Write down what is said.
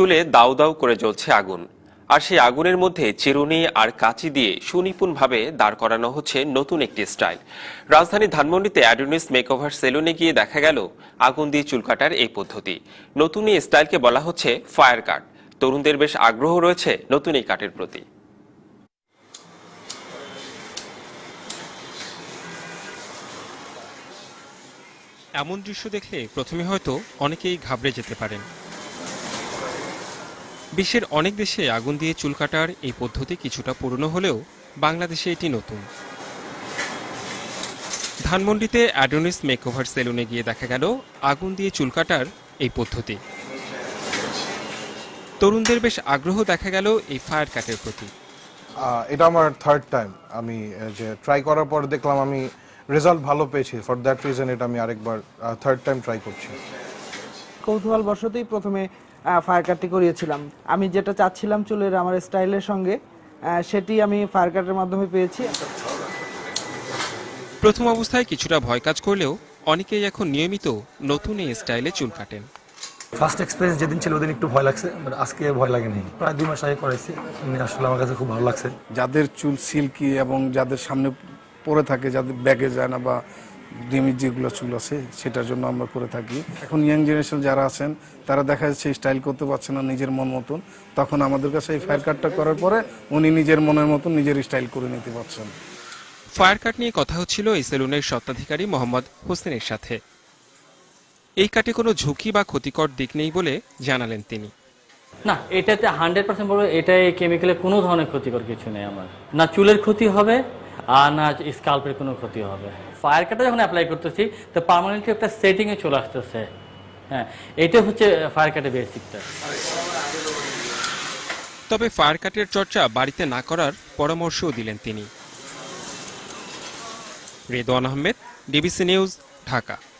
চুলে দাউ দাউ করে জ্বলছে আগুন আর সেই আগুনের মধ্যে চিরুনি আর কাঁচি দিয়ে সুনিপুণভাবে দাঁড় করানো হচ্ছে নতুন একটি স্টাইল রাজধানী ধানমন্ডিতে অ্যাডোনিস মেকওভার সেলুনে গিয়ে দেখা গেল আগুন দিয়ে চুল কাটার এই পদ্ধতি নতুন এই স্টাইলকে বলা হচ্ছে ফায়ার কাট তরুণদের বেশ আগ্রহ রয়েছে নতুন এই কাটের প্রতি এমন দৃশ্য দেখলে প্রথমে হয়তো অনেকেই ঘাবড়ে যেতে পারেন বিশ্বের অনেক দেশে আগুন দিয়ে চুল কাটার এই পদ্ধতি কিছুটা পুরনো হলেও বাংলাদেশে এটি নতুন ধানমন্ডিতে অ্যাডোনিস মেকওভার সেলুনে গিয়ে দেখা গেল আগুন দিয়ে চুল কাটার এই পদ্ধতি তরুণদের বেশ আগ্রহ দেখা গেল এই ফায়ার কাটের প্রতি এটা আমার থার্ড টাইম আমি যে ট্রাই করার পর দেখলাম আমি রেজাল্ট ভালো পেয়েছি ফর দ্যাট রিজন এটা আমি আরেকবার থার্ড টাইম ট্রাই করছি কৌতূহল প্রথমে ফায়ার কাটটি করিয়েছিলাম আমি যেটা চাচ্ছিলাম চুলের আমার স্টাইলের সঙ্গে সেটি আমি ফায়ার কাটের মাধ্যমে পেয়েছি প্রথম অবস্থায় কিছুটা ভয় কাজ করলেও অনেকেই এখন নিয়মিত নতুন এই স্টাইলে চুল কাটেন ফার্স্ট এক্সপিরিয়েন্স যেদিন ছিল ওদিন একটু ভয় লাগছে মানে আজকে ভয় লাগেনি প্রায় দুই মাস আগে করাইছি মানে আসলে আমার কাছে খুব ভালো লাগছে যাদের চুল সিল্কি এবং যাদের সামনে পরে থাকে যাদের ব্যাগে যায় না বা ডেমেজ যেগুলো চুল আছে সেটার জন্য আমরা করে থাকি এখন ইয়াং জেনারেশন যারা আছেন তারা দেখা যাচ্ছে স্টাইল করতে পারছে না নিজের মন মতন তখন আমাদের কাছে এই ফায়ার কাটটা করার পরে উনি নিজের মনের মতন নিজের স্টাইল করে নিতে পারছেন ফায়ার কাট নিয়ে কথা হচ্ছিল এই সেলুনের স্বত্বাধিকারী মোহাম্মদ হোসেনের সাথে এই কাটে কোনো ঝুঁকি বা ক্ষতিকর দিক নেই বলে জানালেন তিনি না এটাতে হান্ড্রেড পার্সেন্ট বলবো এটাই কেমিক্যালে কোনো ধরনের ক্ষতিকর কিছু নেই আমার না চুলের ক্ষতি হবে আনাজ স্কাল্পের কোনো ক্ষতি হবে ফায়ার কাটার যখন অ্যাপ্লাই করতেছি তো পার্মানেন্টলি একটা সেটিংয়ে চলে আসতেছে হ্যাঁ এটা হচ্ছে ফায়ার কাটের বেসিকটা তবে ফায়ার কাটের চর্চা বাড়িতে না করার পরামর্শও দিলেন তিনি রেদওয়ান আহমেদ ডিবিসি নিউজ ঢাকা